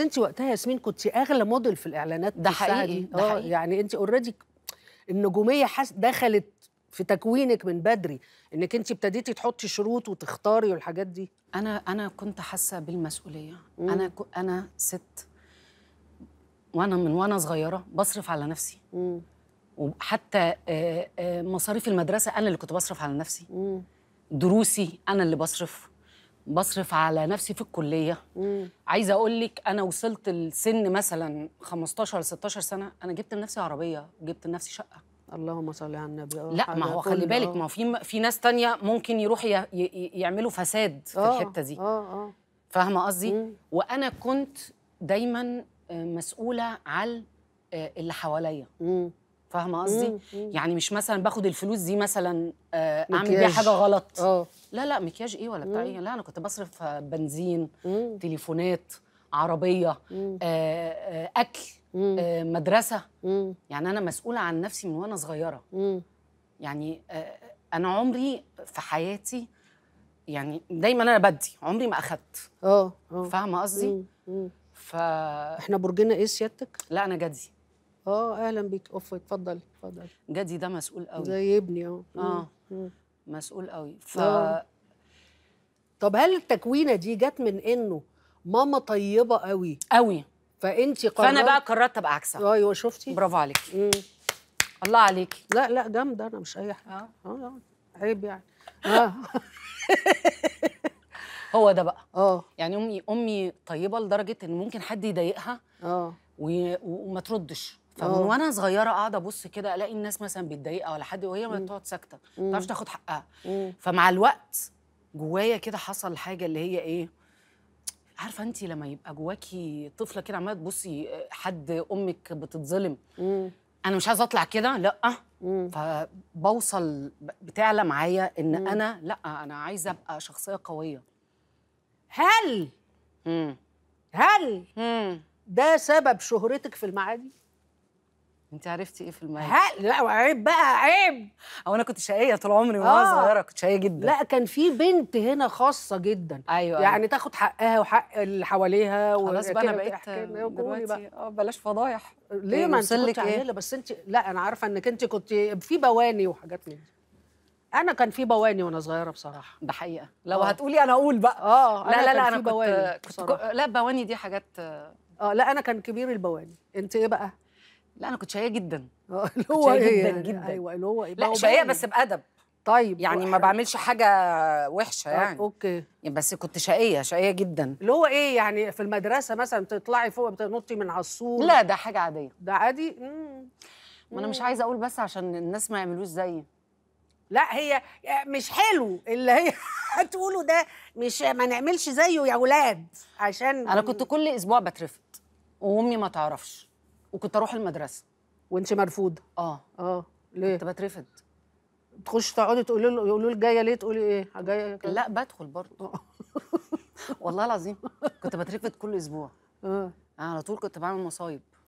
بس انت وقتها ياسمين كنت اغلى موديل في الاعلانات ده حقيقي دي. ده آه، حقيقي يعني انت اوريدي النجوميه حس دخلت في تكوينك من بدري انك انت ابتديتي تحطي شروط وتختاري والحاجات دي انا انا كنت حاسه بالمسؤوليه مم. انا ك... انا ست وانا من وانا صغيره بصرف على نفسي مم. وحتى آه، آه، مصاريف المدرسه انا اللي كنت بصرف على نفسي مم. دروسي انا اللي بصرف بصرف على نفسي في الكليه مم. عايزه اقول لك انا وصلت لسن مثلا 15 16 سنه انا جبت لنفسي عربيه جبت لنفسي شقه اللهم صل على النبي آه، لا ما هو خلي بالك آه. ما هو في في ناس تانية ممكن يروحوا يعملوا فساد في أوه. الحته دي اه اه فاهمه قصدي وانا كنت دايما آه، مسؤوله على اللي حواليا فاهمه قصدي يعني مش مثلا باخد الفلوس دي مثلا آه، اعمل بيها حاجه غلط أوه. لا لا مكياج ايه ولا بتاع ايه لا انا كنت بصرف آه، بنزين مم. تليفونات عربيه آه آه اكل آه مدرسه مم. يعني انا مسؤوله عن نفسي من وانا صغيره مم. يعني آه انا عمري في حياتي يعني دايما انا بدي عمري ما اخدت اه, اه. فاهمه قصدي ف احنا برجنا ايه سيادتك لا انا جدي اه اهلا بيك اوف اتفضل اتفضل جدي ده مسؤول قوي زي ابني اه اه مسؤول قوي ف آه. طب هل التكوينه دي جت من انه ماما طيبه قوي قوي فانت قررت فانا بقى قررت ابقى عكسها آه، ايوه شفتي برافو عليكي مم. الله عليكي لا لا جامده انا مش اي حاجه اه اه, آه، عيب يعني اه هو ده بقى اه يعني امي امي طيبه لدرجه ان ممكن حد يضايقها اه وما تردش فمن آه. وانا صغيره قاعده ابص كده الاقي الناس مثلا بتضايقها ولا حد وهي ما بتقعد ساكته ما تعرفش تاخد حقها فمع الوقت جوايا كده حصل حاجه اللي هي ايه عارفه انت لما يبقى جواكي طفله كده عماله تبصي آه، حد امك بتتظلم مم. انا مش عايزه اطلع كده لا مم. فبوصل بتعلى معايا ان مم. انا لا انا عايزه ابقى شخصيه قويه هل مم. هل مم. ده سبب شهرتك في المعادي انت عرفتي ايه في المعادي لا عيب بقى عيب او انا كنت شقيه طول عمري وانا آه. صغيره كنت شقيه جدا لا كان في بنت هنا خاصه جدا أيوة, أيوة. يعني أيوة. تاخد حقها وحق اللي حواليها خلاص بقى انا بقيت دلوقتي اه بلاش فضايح ليه إيه، ما انت كنت إيه؟ عامله بس انت لا انا عارفه انك انت كنت في بواني وحاجات من دي انا كان في بواني وانا صغيره بصراحه ده حقيقه لو أوه. هتقولي انا اقول بقى اه لا لا لا انا كنت, بواني كنت لا بواني دي حاجات اه لا انا كان كبير البواني انت ايه بقى لا انا كنت شقيه جدا آه، اللي هو ايه جدا يعني؟ جدا ايوه اللي هو ايه لا شقيه بس بادب طيب يعني ما بعملش حاجه وحشه يعني اوكي يعني بس كنت شقيه شقيه جدا اللي هو ايه يعني في المدرسه مثلا تطلعي فوق تنطي من على الصور لا ده حاجه عاديه ده عادي امم ما انا مش عايزه اقول بس عشان الناس ما يعملوش زيي لا هي مش حلو اللي هي هتقوله ده مش ما نعملش زيه يا ولاد عشان انا كنت كل اسبوع بترفد وامي ما تعرفش وكنت اروح المدرسه وانت مرفوض اه اه ليه كنت بترفض تخش تقعدي تقولي له يقولوا لك جايه ليه تقولي ايه جايه لا بدخل برضه آه. والله العظيم كنت بترفض كل اسبوع اه على طول كنت بعمل مصايب